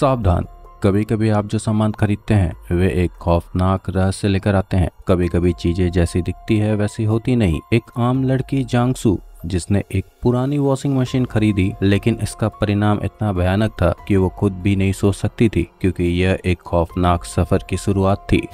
सावधान कभी कभी आप जो सामान खरीदते हैं वे एक खौफनाक रहस्य लेकर आते हैं कभी कभी चीजें जैसी दिखती है वैसी होती नहीं एक आम लड़की जांगसू जिसने एक पुरानी वॉशिंग मशीन खरीदी लेकिन इसका परिणाम इतना भयानक था कि वो खुद भी नहीं सोच सकती थी क्योंकि यह एक खौफनाक सफर की शुरुआत थी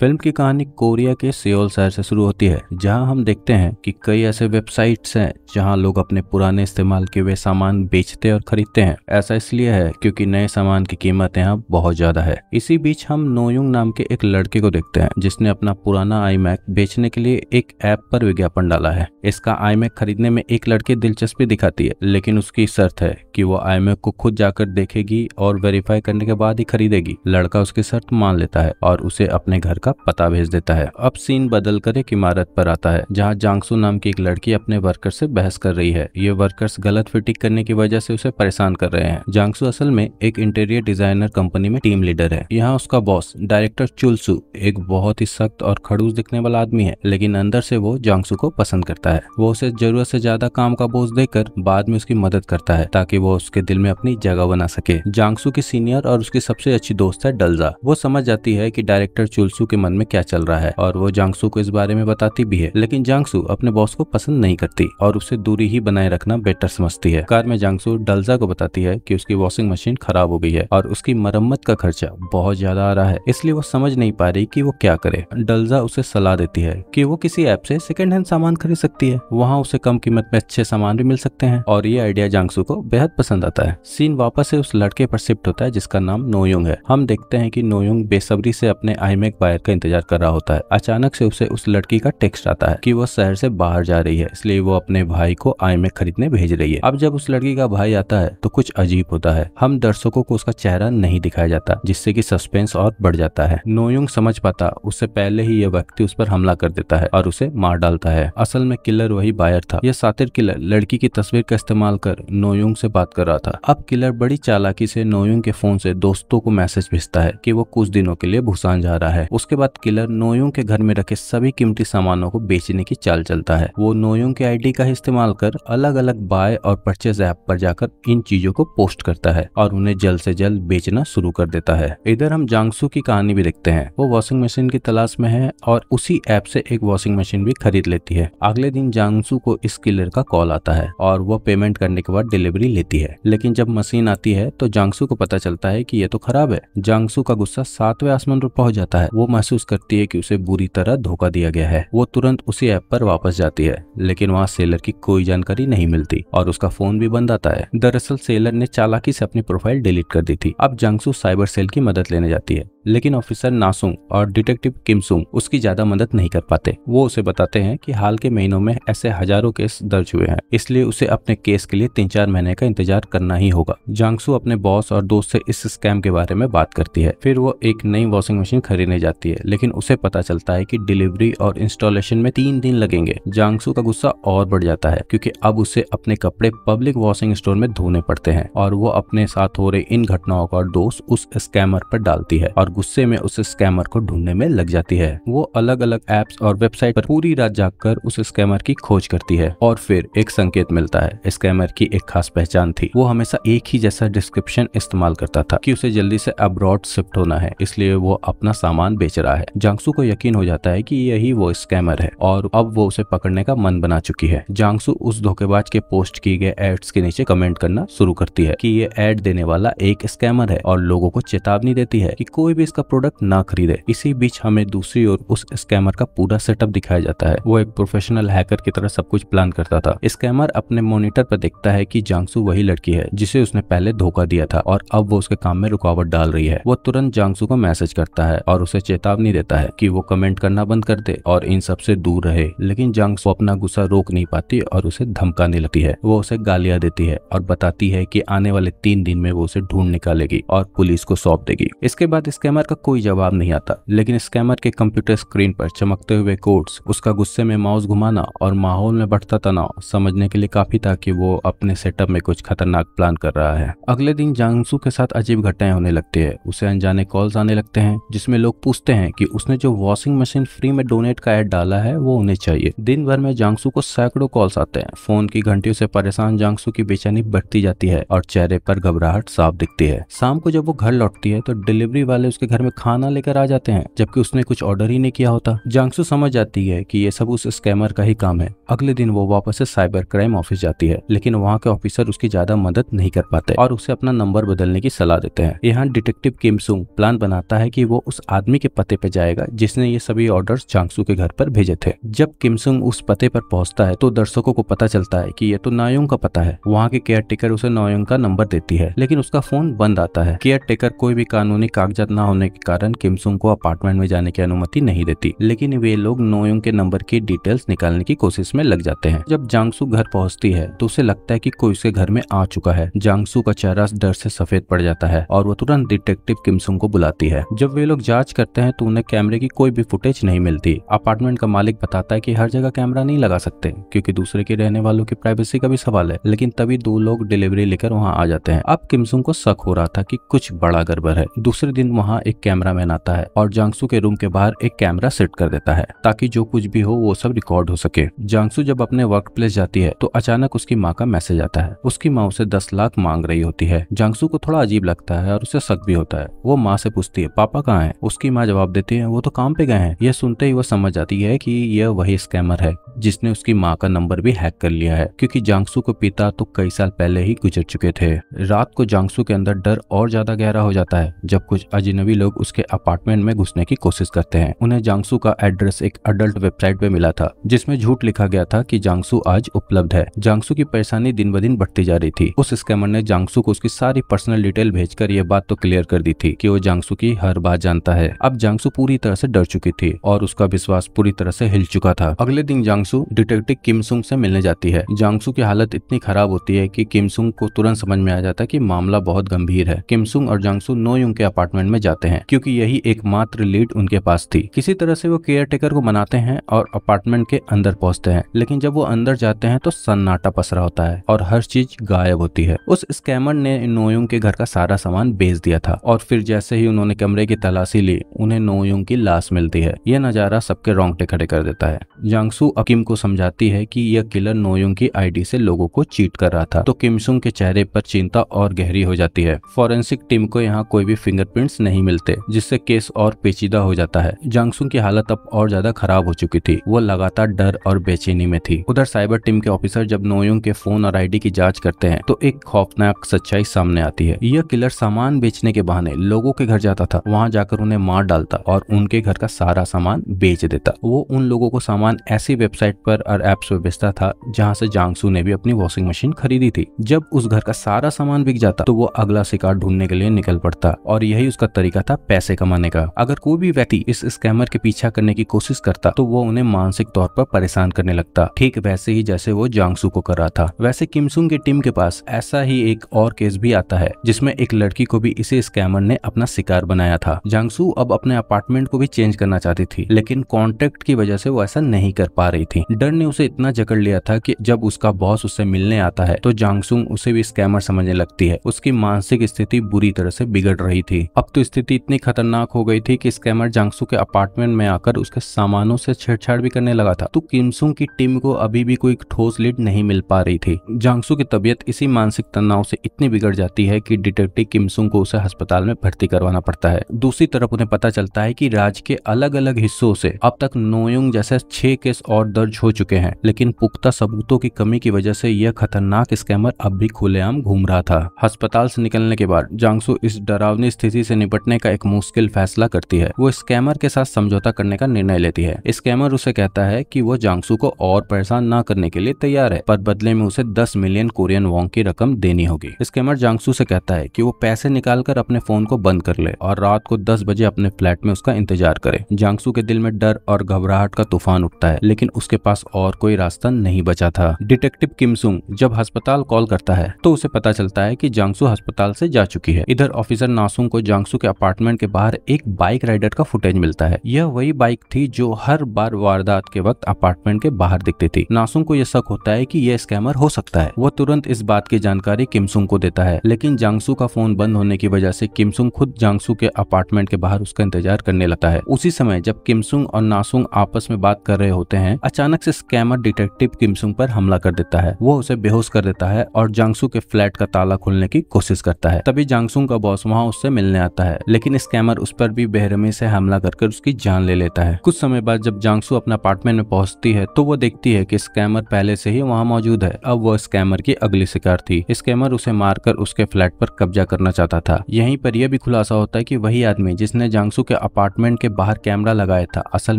फिल्म की कहानी कोरिया के सियोल शहर से शुरू होती है जहां हम देखते हैं कि कई ऐसे वेबसाइट्स हैं जहां लोग अपने पुराने इस्तेमाल किए हुए सामान बेचते और खरीदते हैं ऐसा इसलिए है क्योंकि नए सामान की कीमत यहाँ बहुत ज्यादा है इसी बीच हम नोयुंग नाम के एक लड़के को देखते हैं जिसने अपना पुराना आई बेचने के लिए एक ऐप पर विज्ञापन डाला है इसका आई खरीदने में एक लड़की दिलचस्पी दिखाती है लेकिन उसकी शर्त है की वो आई को खुद जाकर देखेगी और वेरीफाई करने के बाद ही खरीदेगी लड़का उसकी शर्त मान लेता है और उसे अपने घर का का पता भेज देता है अब सीन बदल कर एक इमारत पर आता है जहाँ जांगसू नाम की एक लड़की अपने वर्कर से बहस कर रही है ये वर्कर्स गलत फिटिंग करने की वजह से उसे परेशान कर रहे हैं जांगसू असल में एक इंटीरियर डिजाइनर कंपनी में टीम लीडर है यहाँ उसका बॉस डायरेक्टर चुलसू एक बहुत ही सख्त और खड़ूस दिखने वाला आदमी है लेकिन अंदर से वो जांगसू को पसंद करता है वो उसे जरूरत से ज्यादा काम का बोझ देकर बाद में उसकी मदद करता है ताकि वो उसके दिल में अपनी जगह बना सके जांगसू की सीनियर और उसकी सबसे अच्छी दोस्त है डलजा वो समझ जाती है की डायरेक्टर चुलसू के मन में क्या चल रहा है और वो जांगसू को इस बारे में बताती भी है लेकिन जांगसू अपने बॉस को पसंद नहीं करती और उसे दूरी ही बनाए रखना बेटर समझती है कार में जांगसू डलजा को बताती है की उसकी वॉशिंग मशीन खराब हो गई है और उसकी मरम्मत का खर्चा बहुत ज्यादा आ रहा है इसलिए वो समझ नहीं पा रही की वो क्या करे डलजा उसे सलाह देती है की वो किसी ऐप से सेकेंड हैंड सामान खरीद सकती है वहाँ उसे कम कीमत में अच्छे सामान भी मिल सकते हैं और ये आइडिया जांगसू को बेहद पसंद आता है सीन वापस से उस लड़के पर शिफ्ट होता है जिसका नाम नोयुंग है हम देखते हैं कि नोयुंग बेसब्री से अपने आईमेक बायर का इंतजार कर रहा होता है अचानक से उसे उस लड़की का टेक्स्ट आता है कि वह शहर से बाहर जा रही है इसलिए वो अपने भाई को आई में खरीदने भेज रही है अब जब उस लड़की का भाई आता है तो कुछ अजीब होता है हम दर्शकों को उसका चेहरा नहीं दिखाया जाता जिससे की सस्पेंस और बढ़ जाता है नोयुंग समझ पाता उससे पहले ही यह व्यक्ति उस पर हमला कर देता है और उसे मार डालता है असल में किलर वही बायर था यह सातिर किलर लड़की की तस्वीर का इस्तेमाल कर नोयुंग से बात कर रहा था अब किलर बड़ी चालाकी से नोयुंग के फोन से दोस्तों को मैसेज भेजता है कि वो कुछ दिनों के लिए भूसान जा रहा है उसके बाद किलर नोयोंग के घर में रखे सभी कीमती सामानों को बेचने की चाल चलता है वो नोयोंग के आईडी का इस्तेमाल कर अलग अलग बाय और परचेज ऐप पर जाकर इन चीजों को पोस्ट करता है और उन्हें जल्द से जल्द बेचना शुरू कर देता है इधर हम जांगसू की कहानी भी देखते हैं वो वॉशिंग मशीन की तलाश में है और उसी ऐप से एक वॉशिंग मशीन भी खरीद लेती है अगले दिन जांगसू को इस किलर का कॉल आता है और वो पेमेंट करने के बाद डिलीवरी लेती है लेकिन जब मशीन आती है तो जांगसू को पता चलता है की ये तो खराब है जांगसू का गुस्सा सातवें आसमान पर पहुंच जाता है वो महसूस करती है कि उसे बुरी तरह धोखा दिया गया है वो तुरंत उसी ऐप पर वापस जाती है लेकिन वहाँ सेलर की कोई जानकारी नहीं मिलती और उसका फोन भी बंद आता है दरअसल सेलर ने चालाकी से अपनी प्रोफाइल डिलीट कर दी थी अब जंगसू साइबर सेल की मदद लेने जाती है लेकिन ऑफिसर नासुंग और डिटेक्टिव किमसुंग उसकी ज्यादा मदद नहीं कर पाते वो उसे बताते हैं कि हाल के महीनों में ऐसे हजारों केस दर्ज हुए हैं इसलिए उसे अपने केस के लिए तीन चार महीने का इंतजार करना ही होगा जांगसू अपने बॉस और दोस्त से इस स्कैम के बारे में बात करती है फिर वो एक नई वॉशिंग मशीन खरीदने जाती है होती है लेकिन उसे पता चलता है कि डिलीवरी और इंस्टॉलेशन में तीन दिन लगेंगे जांगसू का गुस्सा और बढ़ जाता है क्योंकि अब उसे अपने कपड़े पब्लिक वॉशिंग स्टोर में धोने पड़ते हैं और वो अपने साथ हो रही इन घटनाओं का दोष उस स्कैमर पर डालती है और गुस्से में उस स्कैमर को ढूंढने में लग जाती है वो अलग अलग एप्स और वेबसाइट पर पूरी रात जाकर उस स्कैमर की खोज करती है और फिर एक संकेत मिलता है स्कैमर की एक खास पहचान थी वो हमेशा एक ही जैसा डिस्क्रिप्शन इस्तेमाल करता था कि उसे जल्दी से अब्रॉड शिफ्ट होना है इसलिए वो अपना सामान बेच रहा है जांगसू को यकीन हो जाता है कि यही वो स्कैमर है और अब वो उसे पकड़ने का मन बना चुकी है जांगसू उस धोखेबाज के पोस्ट किए गए एड्स के नीचे कमेंट करना शुरू करती है कि ये एड देने वाला एक स्कैमर है और लोगों को चेतावनी देती है कि कोई भी इसका प्रोडक्ट ना खरीदे इसी बीच हमें दूसरी ओर उस स्कैमर का पूरा सेटअप दिखाया जाता है वो एक प्रोफेशनल हैकर की तरह सब कुछ प्लान करता था स्कैमर अपने मोनिटर पर देखता है कि जांगसू वही लड़की है जिसे उसने पहले धोखा दिया था और अब वो उसके काम में रुकावट डाल रही है वो तुरंत जांगसू को मैसेज करता है और उसे चेता चेतावनी देता है कि वो कमेंट करना बंद कर दे और इन सब से दूर रहे लेकिन जंग अपना गुस्सा रोक नहीं पाती और उसे धमकाने लगती है वो उसे गालियां देती है और बताती है कि आने वाले तीन दिन में वो उसे ढूंढ निकालेगी और पुलिस को सौंप देगी इसके बाद स्कैमर का कोई जवाब नहीं आता लेकिन स्कैमर के कंप्यूटर स्क्रीन पर चमकते हुए कोड्स उसका गुस्से में माउस घुमाना और माहौल में बढ़ता तनाव समझने के लिए काफी था कि वो अपने सेटअप में कुछ खतरनाक प्लान कर रहा है अगले दिन जांगसू के साथ अजीब घटनाएं होने लगती है उसे अनजाने कॉल्स आने लगते हैं जिसमें लोग पूछते हैं हैं कि उसने जो वॉशिंग मशीन फ्री में डोनेट का एड डाला है वो उन्हें चाहिए दिन भर में जांगसू को सैकड़ों कॉल्स आते हैं फोन की घंटियों से परेशान जांगसू की बेचैनी बढ़ती जाती है और चेहरे पर घबराहट साफ दिखती है शाम को जब वो घर लौटती है तो डिलीवरी वाले उसके घर में खाना लेकर आ जाते हैं जबकि उसने कुछ ऑर्डर ही नहीं किया होता जांगसू समझ जाती है की ये सब उस स्कैमर का ही काम है अगले दिन वो वापस से साइबर क्राइम ऑफिस जाती है लेकिन वहाँ के ऑफिसर उसकी ज्यादा मदद नहीं कर पाते और उसे अपना नंबर बदलने की सलाह देते हैं यहाँ डिटेक्टिव किमसुंग प्लान बनाता है की वो उस आदमी के पति पते पर जाएगा जिसने ये सभी ऑर्डर्स चांगसू के घर पर भेजे थे जब किमसुंग उस पते पर पहुंचता है तो दर्शकों को पता चलता है कि ये तो नायोंग का पता है वहाँ की केयर टेकर उसे नायोंग का नंबर देती है लेकिन उसका फोन बंद आता है केयर टेकर कोई भी कानूनी कागजात न होने के कारण किमसुंग को अपार्टमेंट में जाने की अनुमति नहीं देती लेकिन वे लोग नोयोंग के नंबर की डिटेल्स निकालने की कोशिश में लग जाते हैं जब जांगसू घर पहुँचती है तो उसे लगता है की कोई उसके घर में आ चुका है जांगसू का चेहरा डर से सफेद पड़ जाता है और वो तुरंत डिटेक्टिव किमसुंग को बुलाती है जब वे लोग जांच करते हैं तो उन्हें कैमरे की कोई भी फुटेज नहीं मिलती अपार्टमेंट का मालिक बताता है कि हर जगह कैमरा नहीं लगा सकते क्योंकि दूसरे के रहने वालों की प्राइवेसी का भी सवाल है लेकिन तभी दो लोग डिलीवरी लेकर वहाँ आ जाते हैं अब किमसुंग को शक हो रहा था की कुछ बड़ा गड़बड़ है दूसरे दिन वहाँ एक मैन आता है और जांगसु के रूम के बाहर एक कैमरा सेट कर देता है ताकि जो कुछ भी हो वो सब रिकॉर्ड हो सके जांगसू जब अपने वर्क प्लेस जाती है तो अचानक उसकी माँ का मैसेज आता है उसकी माँ उसे दस लाख मांग रही होती है जांगसु को थोड़ा अजीब लगता है और उसे शक भी होता है वो माँ से पूछती है पापा कहाँ है उसकी माँ जवाब जवाब देते हैं वो तो काम पे गए हैं यह सुनते ही वो समझ जाती है कि यह वही स्कैमर है जिसने उसकी माँ का नंबर भी हैक कर लिया है क्योंकि जांगसू के पिता तो कई साल पहले ही गुजर चुके थे रात को जांगसू के अंदर डर और ज्यादा गहरा हो जाता है जब कुछ अजनबी लोग उसके अपार्टमेंट में घुसने की कोशिश करते हैं उन्हें जांगसू का एड्रेस एक अडल्ट वेबसाइट पे मिला था जिसमे झूठ लिखा गया था की जांगसू आज उपलब्ध है जांगसू की परेशानी दिन ब दिन बढ़ती जा रही थी उस स्कैमर ने जांगसू को उसकी सारी पर्सनल डिटेल भेज यह बात तो क्लियर कर दी थी की वो जांगसू की हर बात जानता है अब जांगसू पूरी तरह से डर चुकी थी और उसका विश्वास पूरी तरह से हिल चुका था अगले दिन जांगसू जांगसू डिटेक्टिव किमसुंग से मिलने जाती है जांगसू की हालत इतनी खराब होती है कि किमसुंग को तुरंत समझ में आ जाता है कि मामला बहुत गंभीर है किमसुंग और जांगसू नोयुंग के अपार्टमेंट में जाते हैं क्योंकि यही एकमात्र लीड उनके पास थी किसी तरह से वो केयर टेकर को मनाते हैं और अपार्टमेंट के अंदर पहुंचते हैं लेकिन जब वो अंदर जाते हैं तो सन्नाटा पसरा होता है और हर चीज गायब होती है उस स्कैमर ने नोयुंग के घर का सारा सामान बेच दिया था और फिर जैसे ही उन्होंने कमरे की तलाशी ली उन्हें नोयुंग की लाश मिलती है यह नजारा सबके रोंगटे खड़े कर देता है जांगसू अब किम को समझाती है कि यह किलर नोयोंग की आईडी से लोगों को चीट कर रहा था तो किमसुंग के चेहरे पर चिंता और गहरी हो जाती है फॉरेंसिक टीम को यहाँ कोई भी फिंगरप्रिंट्स नहीं मिलते जिससे केस और पेचीदा हो जाता है जांगसुंग की हालत अब और ज्यादा खराब हो चुकी थी वो लगातार डर और बेचैनी में थी उधर साइबर टीम के ऑफिसर जब नोयोंग के फोन और आई की जाँच करते हैं तो एक खौफनाक सच्चाई सामने आती है यह किलर सामान बेचने के बहाने लोगों के घर जाता था वहाँ जाकर उन्हें मार डालता और उनके घर का सारा सामान बेच देता वो उन लोगों को सामान ऐसी वेबसाइट पर और एप्स पर बेचता था जहाँ से जांगसू ने भी अपनी वॉशिंग मशीन खरीदी थी जब उस घर का सारा सामान बिक जाता तो वो अगला शिकार ढूंढने के लिए निकल पड़ता और यही उसका तरीका था पैसे कमाने का अगर कोई भी व्यक्ति इस स्कैमर के पीछा करने की कोशिश करता तो वो उन्हें मानसिक तौर पर परेशान करने लगता ठीक वैसे ही जैसे वो जांगसू को कर रहा था वैसे किमसुंग की टीम के पास ऐसा ही एक और केस भी आता है जिसमें एक लड़की को भी इसी स्कैमर ने अपना शिकार बनाया था जांगसू अब अपने अपार्टमेंट को भी चेंज करना चाहती थी लेकिन कॉन्ट्रैक्ट की वजह से वो ऐसा नहीं कर पा रही थी डर ने उसे इतना जकड़ लिया था कि जब उसका बॉस उससे मिलने आता है तो जांगसुंग उसे भी स्कैमर समझने लगती है उसकी मानसिक स्थिति बुरी तरह से बिगड़ रही थी अब तो स्थिति इतनी खतरनाक हो गई थी कि स्कैमर जांगसू के अपार्टमेंट में आकर उसके सामानों से छेड़छाड़ भी करने लगा था तो किमसुंग की टीम को अभी भी कोई ठोस लीड नहीं मिल पा रही थी जांगसू की तबीयत इसी मानसिक तनाव से इतनी बिगड़ जाती है की डिटेक्टिव किमसुंग को उसे अस्पताल में भर्ती करवाना पड़ता है दूसरी तरफ उन्हें पता चलता है की राज्य के अलग अलग हिस्सों से अब तक नोयुंग जैसे छह केस और दर्ज हो चुके हैं लेकिन पुख्ता सबूतों की कमी की वजह से यह खतरनाक स्कैमर अब भी खुलेआम घूम रहा था अस्पताल से निकलने के बाद जांगसू इस डरावनी स्थिति से निपटने का एक मुश्किल फैसला करती है वो स्कैमर के साथ समझौता करने का निर्णय लेती है स्कैमर उसे कहता है की वो जांगसू को और परेशान न करने के लिए तैयार है पर बदले में उसे दस मिलियन कोरियन वोंग की रकम देनी होगी स्कैमर जांगसू से कहता है की वो पैसे निकाल अपने फोन को बंद कर ले और रात को दस बजे अपने फ्लैट में उसका इंतजार करे जांगसू के दिल में डर और घबराहट का तूफान उठता है लेकिन उस उसके पास और कोई रास्ता नहीं बचा था डिटेक्टिव किमसुंग जब अस्पताल कॉल करता है तो उसे पता चलता है की जांगसू अस्पताल से जा चुकी है इधर ऑफिसर नासुंग को जांगसू के अपार्टमेंट के बाहर एक बाइक राइडर का फुटेज मिलता है यह वही बाइक थी जो हर बार वारदात के वक्त अपार्टमेंट के बाहर दिखती थी नासुंग को यह शक होता है की यह स्कैमर हो सकता है वह तुरंत इस बात की जानकारी किमसुंग को देता है लेकिन जांगसू का फोन बंद होने की वजह से किमसुंग खुद जांगसू के अपार्टमेंट के बाहर उसका इंतजार करने लगता है उसी समय जब किमसुंग और नासुंग आपस में बात कर रहे होते हैं अचानक अचानक से स्कैमर डिटेक्टिव किमसुंग पर हमला कर देता है वो उसे बेहोश कर देता है और जांगसू के फ्लैट का ताला खोलने की कोशिश करता है तभी जांगसुंग का बॉस वहाँ उससे मिलने आता है लेकिन स्कैमर उस पर भी बेहरमी से हमला कर उसकी जान ले लेता है कुछ समय बाद जब जांगसू अपने अपार्टमेंट में पहुंचती है तो वो देखती है की स्कैमर पहले से ही वहाँ मौजूद है अब वो स्कैमर की अगली शिकार थी स्कैमर उसे मारकर उसके फ्लैट पर कब्जा करना चाहता था यहीं पर यह भी खुलासा होता है कि वही आदमी जिसने जांगसू के अपार्टमेंट के बाहर कैमरा लगाया था असल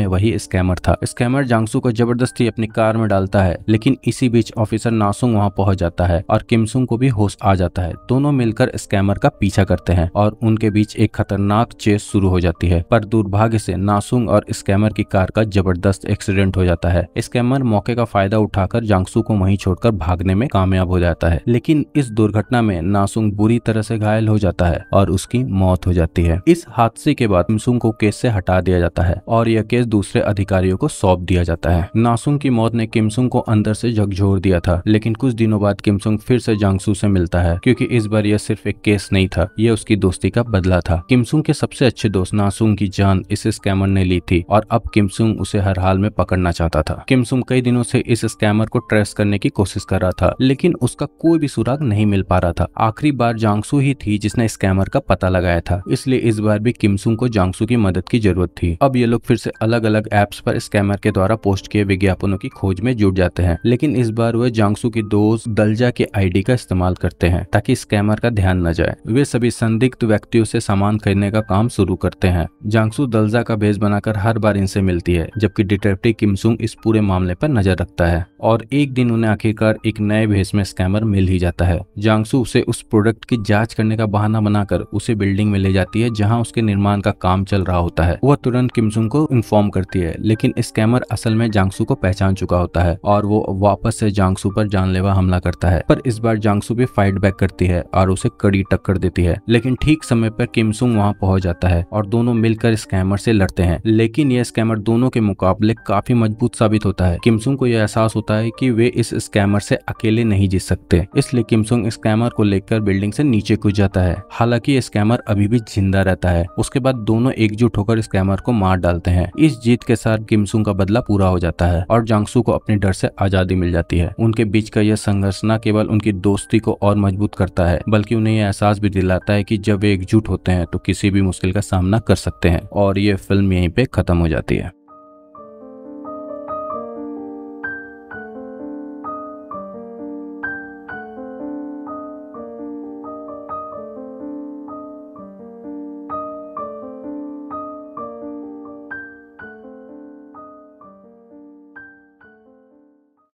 में वही स्कैमर था स्कैमर जांगसू को जबरदस्ती अपनी कार में डालता है लेकिन इसी बीच ऑफिसर नासुंग वहाँ पहुंच जाता है और किमसुंग को भी होश आ जाता है दोनों मिलकर स्कैमर का पीछा करते हैं और उनके बीच एक खतरनाक चेस शुरू हो जाती है पर दुर्भाग्य से नासुंग और स्कैमर की कार का जबरदस्त एक्सीडेंट हो जाता है स्कैमर मौके का फायदा उठाकर जांगसू को वहीं छोड़कर भागने में कामयाब हो जाता है लेकिन इस दुर्घटना में नासुंग बुरी तरह से घायल हो जाता है और उसकी मौत हो जाती है इस हादसे के बाद किमसुंग को केस से हटा दिया जाता है और यह केस दूसरे अधिकारियों को सौंप दिया जाता है नासुंग की मौत ने किमसुंग को अंदर से झकझोर दिया था लेकिन कुछ दिनों बाद किमसुंग फिर से जांगसू से मिलता है क्योंकि इस बार यह सिर्फ एक केस नहीं था यह उसकी दोस्ती का बदला था किमसुंग के सबसे अच्छे दोस्त नासुंग की जान इस स्कैमर ने ली थी और अब किमसुंग उसे हर हाल में पकड़ना चाहता था किमसुंग कई दिनों से इस स्कैमर को ट्रेस करने की कोशिश कर रहा था लेकिन उसका कोई भी सुराग नहीं मिल पा रहा था आखिरी बार जांगसू ही थी जिसने स्कैमर का पता लगाया था इसलिए इस बार भी किमसुंग को जांगसू की मदद की जरूरत थी अब ये लोग फिर से अलग अलग एप्स पर स्कैमर के द्वारा पोस्ट किए के विज्ञापनों की खोज में जुट जाते हैं लेकिन इस बार वे जांगसू के दोस्त दलजा के आईडी का इस्तेमाल करते हैं ताकि स्कैमर का ध्यान न जाए वे सभी संदिग्ध व्यक्तियों से सामान खरीदने का काम शुरू करते हैं जांगसू दलजा का भेज बनाकर हर बार इनसे मिलती है जबकि डिटेक्टिव किमसुंग इस पूरे मामले पर नजर रखता है और एक दिन उन्हें आखिरकार एक नए भेस में स्कैमर मिल ही जाता है जांगसू उसे उस प्रोडक्ट की जांच करने का बहाना बनाकर उसे बिल्डिंग में ले जाती है जहां उसके निर्माण का काम चल रहा होता है वह तुरंत किमसुंग को इन्फॉर्म करती है लेकिन स्कैमर असल में जांगसू को पहचान चुका होता है और वो वापस से जांगसू पर जानलेवा हमला करता है पर इस बार जांगसू भी फाइट बैक करती है और उसे कड़ी टक्कर देती है लेकिन ठीक समय पर किमसुंग वहाँ पहुंच जाता है और दोनों मिलकर स्कैमर से लड़ते हैं लेकिन यह स्कैमर दोनों के मुकाबले काफी मजबूत साबित होता है किमसुंग को यह एहसास होता है की वे इस स्कैमर से अकेले नहीं जीत सकते इसलिए किमसुंग स्कैमर को लेकर बिल्डिंग से नीचे कूद जाता है हालांकि स्कैमर अभी भी जिंदा रहता है उसके बाद दोनों एकजुट होकर स्कैमर को मार डालते हैं इस जीत के साथ किमसुंग का बदला पूरा हो जाता है जाता है और जांगसू को अपने डर से आजादी मिल जाती है उनके बीच का यह संघर्ष न केवल उनकी दोस्ती को और मजबूत करता है बल्कि उन्हें यह एहसास भी दिलाता है कि जब वे एकजुट होते हैं तो किसी भी मुश्किल का सामना कर सकते हैं और ये फिल्म यहीं पे खत्म हो जाती है